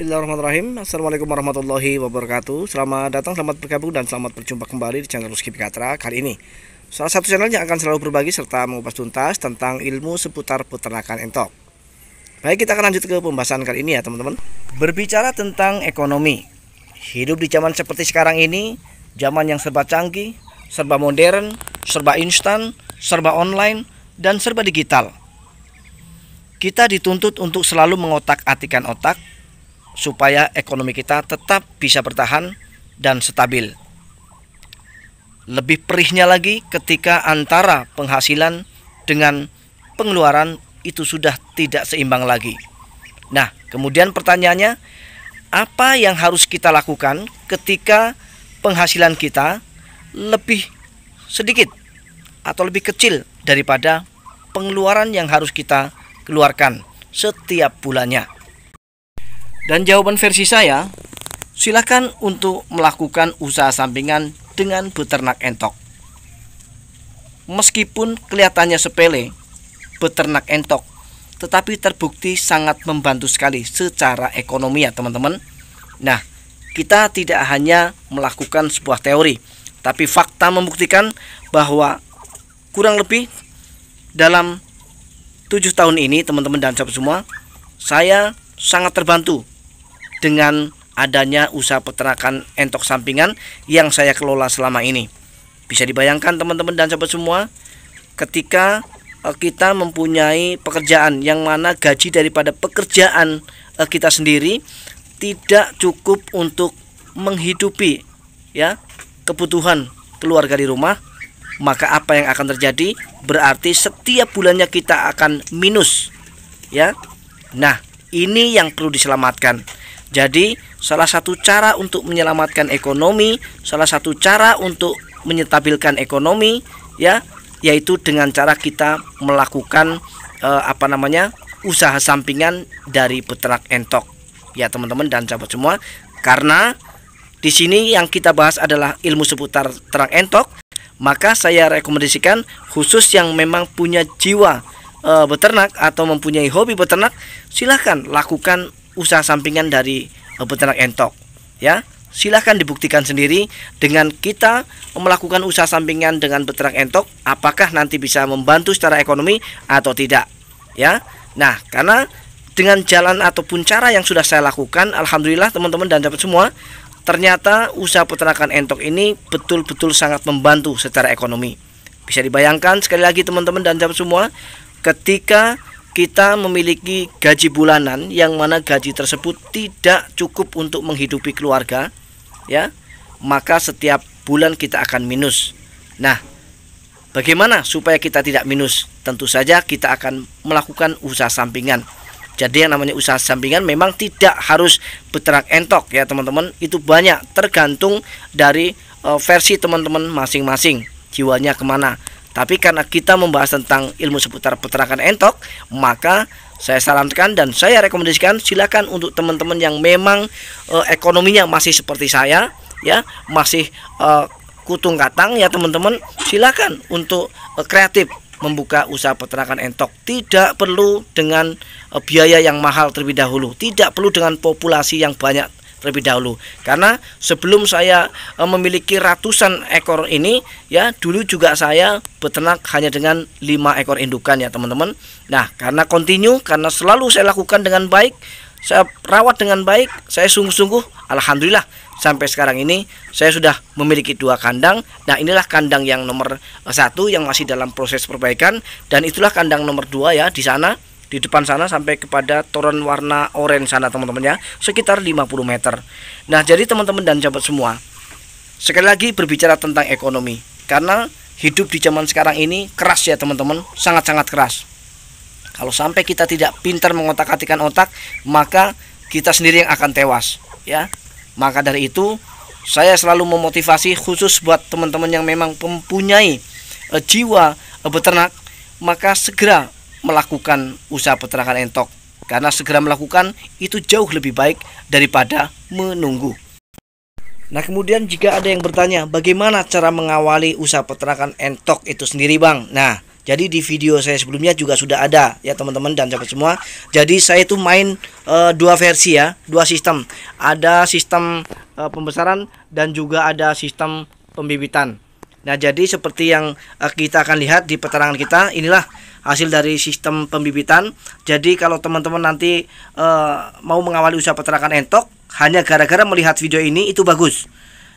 Bismillahirrahmanirrahim Assalamualaikum warahmatullahi wabarakatuh Selamat datang, selamat bergabung dan selamat berjumpa kembali di channel Ruski Pikatra kali ini Salah satu channel yang akan selalu berbagi serta mengupas tuntas tentang ilmu seputar peternakan entok Baik kita akan lanjut ke pembahasan kali ini ya teman-teman Berbicara tentang ekonomi Hidup di zaman seperti sekarang ini Zaman yang serba canggih, serba modern, serba instan, serba online, dan serba digital kita dituntut untuk selalu mengotak-atikan otak supaya ekonomi kita tetap bisa bertahan dan stabil. Lebih perihnya lagi ketika antara penghasilan dengan pengeluaran itu sudah tidak seimbang lagi. Nah, kemudian pertanyaannya, apa yang harus kita lakukan ketika penghasilan kita lebih sedikit atau lebih kecil daripada pengeluaran yang harus kita keluarkan setiap bulannya? Dan jawaban versi saya, silakan untuk melakukan usaha sampingan dengan beternak entok. Meskipun kelihatannya sepele, beternak entok tetapi terbukti sangat membantu sekali secara ekonomi ya teman-teman. Nah, kita tidak hanya melakukan sebuah teori, tapi fakta membuktikan bahwa kurang lebih dalam tujuh tahun ini teman-teman dan sahabat semua, saya sangat terbantu dengan adanya usaha peternakan entok sampingan yang saya kelola selama ini. Bisa dibayangkan teman-teman dan sahabat semua, ketika eh, kita mempunyai pekerjaan yang mana gaji daripada pekerjaan eh, kita sendiri tidak cukup untuk menghidupi ya kebutuhan keluarga di rumah maka apa yang akan terjadi berarti setiap bulannya kita akan minus ya nah ini yang perlu diselamatkan. Jadi, salah satu cara untuk menyelamatkan ekonomi, salah satu cara untuk menyetabilkan ekonomi ya, yaitu dengan cara kita melakukan eh, apa namanya? usaha sampingan dari peternak entok. Ya, teman-teman dan sahabat semua, karena di sini yang kita bahas adalah ilmu seputar terang entok, maka saya rekomendasikan khusus yang memang punya jiwa e, beternak atau mempunyai hobi beternak, silahkan lakukan usaha sampingan dari e, beternak entok. Ya, silahkan dibuktikan sendiri dengan kita melakukan usaha sampingan dengan beternak entok, apakah nanti bisa membantu secara ekonomi atau tidak. Ya, nah karena dengan jalan ataupun cara yang sudah saya lakukan, alhamdulillah teman-teman dan dapat semua, ternyata usaha peternakan entok ini betul-betul sangat membantu secara ekonomi. Bisa dibayangkan sekali lagi teman-teman dan sahabat semua, ketika kita memiliki gaji bulanan yang mana gaji tersebut tidak cukup untuk menghidupi keluarga ya maka setiap bulan kita akan minus nah bagaimana supaya kita tidak minus tentu saja kita akan melakukan usaha sampingan jadi yang namanya usaha sampingan memang tidak harus beternak entok ya teman-teman itu banyak tergantung dari eh, versi teman-teman masing-masing jiwanya kemana tapi karena kita membahas tentang ilmu seputar peternakan entok, maka saya sarankan dan saya rekomendasikan silakan untuk teman-teman yang memang e, ekonominya masih seperti saya, ya, masih e, kutung katang ya teman-teman, silakan untuk e, kreatif membuka usaha peternakan entok. Tidak perlu dengan e, biaya yang mahal terlebih dahulu, tidak perlu dengan populasi yang banyak terlebih dahulu karena sebelum saya eh, memiliki ratusan ekor ini ya dulu juga saya beternak hanya dengan lima ekor indukan ya teman-teman nah karena continue karena selalu saya lakukan dengan baik saya rawat dengan baik saya sungguh-sungguh alhamdulillah sampai sekarang ini saya sudah memiliki dua kandang nah inilah kandang yang nomor eh, satu yang masih dalam proses perbaikan dan itulah kandang nomor dua ya di sana di depan sana sampai kepada toren warna orange sana teman-teman ya sekitar 50 meter nah jadi teman-teman dan sahabat semua sekali lagi berbicara tentang ekonomi karena hidup di zaman sekarang ini keras ya teman-teman sangat-sangat keras kalau sampai kita tidak pintar mengotak atikan otak maka kita sendiri yang akan tewas ya maka dari itu saya selalu memotivasi khusus buat teman-teman yang memang mempunyai eh, jiwa eh, beternak maka segera melakukan usaha peternakan entok karena segera melakukan itu jauh lebih baik daripada menunggu. Nah kemudian jika ada yang bertanya bagaimana cara mengawali usaha peternakan entok itu sendiri bang? Nah jadi di video saya sebelumnya juga sudah ada ya teman-teman dan sahabat semua. Jadi saya itu main e, dua versi ya, dua sistem. Ada sistem e, pembesaran dan juga ada sistem pembibitan. Nah, jadi seperti yang eh, kita akan lihat di peterangan kita, inilah hasil dari sistem pembibitan. Jadi kalau teman-teman nanti uh, mau mengawali usaha peternakan entok hanya gara-gara melihat video ini itu bagus.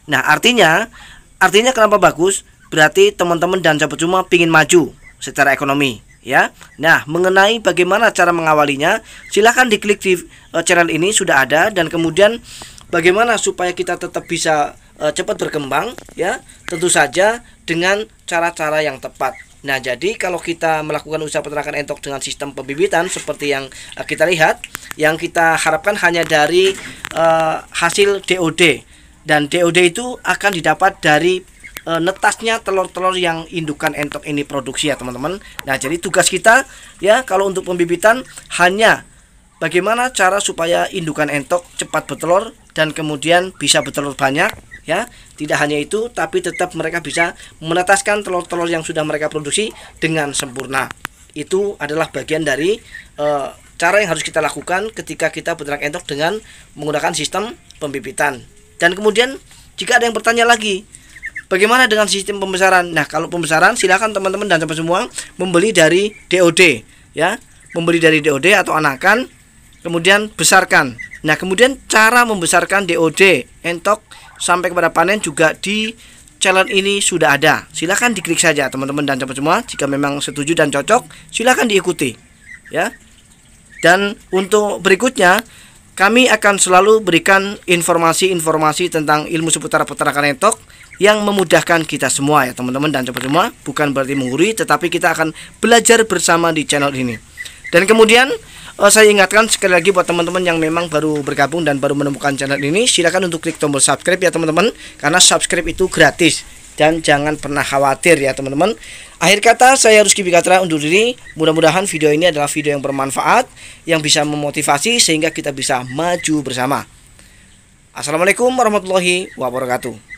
Nah, artinya artinya kenapa bagus? Berarti teman-teman dan sahabat cuma pingin maju secara ekonomi ya. Nah, mengenai bagaimana cara mengawalinya, silahkan diklik di uh, channel ini sudah ada dan kemudian bagaimana supaya kita tetap bisa Eh, cepat berkembang ya tentu saja dengan cara-cara yang tepat Nah, jadi kalau kita melakukan usaha peternakan entok dengan sistem pembibitan seperti yang uh, kita lihat, yang kita harapkan hanya dari uh, hasil DOD. Dan DOD itu akan didapat dari netasnya telur-telur yang indukan entok ini produksi ya, teman-teman. Nah, jadi tugas kita ya kalau untuk pembibitan hanya bagaimana cara supaya indukan entok cepat bertelur dan kemudian bisa bertelur banyak ya tidak hanya itu tapi tetap mereka bisa menetaskan telur-telur yang sudah mereka produksi dengan sempurna itu adalah bagian dari e, cara yang harus kita lakukan ketika kita beternak entok dengan menggunakan sistem pembibitan dan kemudian jika ada yang bertanya lagi Bagaimana dengan sistem pembesaran? Nah, kalau pembesaran silakan teman-teman dan teman semua membeli dari DOD ya, membeli dari DOD atau anakan, kemudian besarkan. Nah, kemudian cara membesarkan DOD entok sampai kepada panen juga di channel ini sudah ada. Silahkan diklik saja teman-teman dan cepat semua. Jika memang setuju dan cocok, silahkan diikuti. Ya. Dan untuk berikutnya, kami akan selalu berikan informasi-informasi tentang ilmu seputar peternakan entok yang memudahkan kita semua ya teman-teman dan cepat semua bukan berarti menggurui tetapi kita akan belajar bersama di channel ini dan kemudian uh, saya ingatkan sekali lagi buat teman-teman yang memang baru bergabung dan baru menemukan channel ini silakan untuk klik tombol subscribe ya teman-teman karena subscribe itu gratis dan jangan pernah khawatir ya teman-teman akhir kata saya Ruski Bikatra undur diri mudah-mudahan video ini adalah video yang bermanfaat yang bisa memotivasi sehingga kita bisa maju bersama Assalamualaikum warahmatullahi wabarakatuh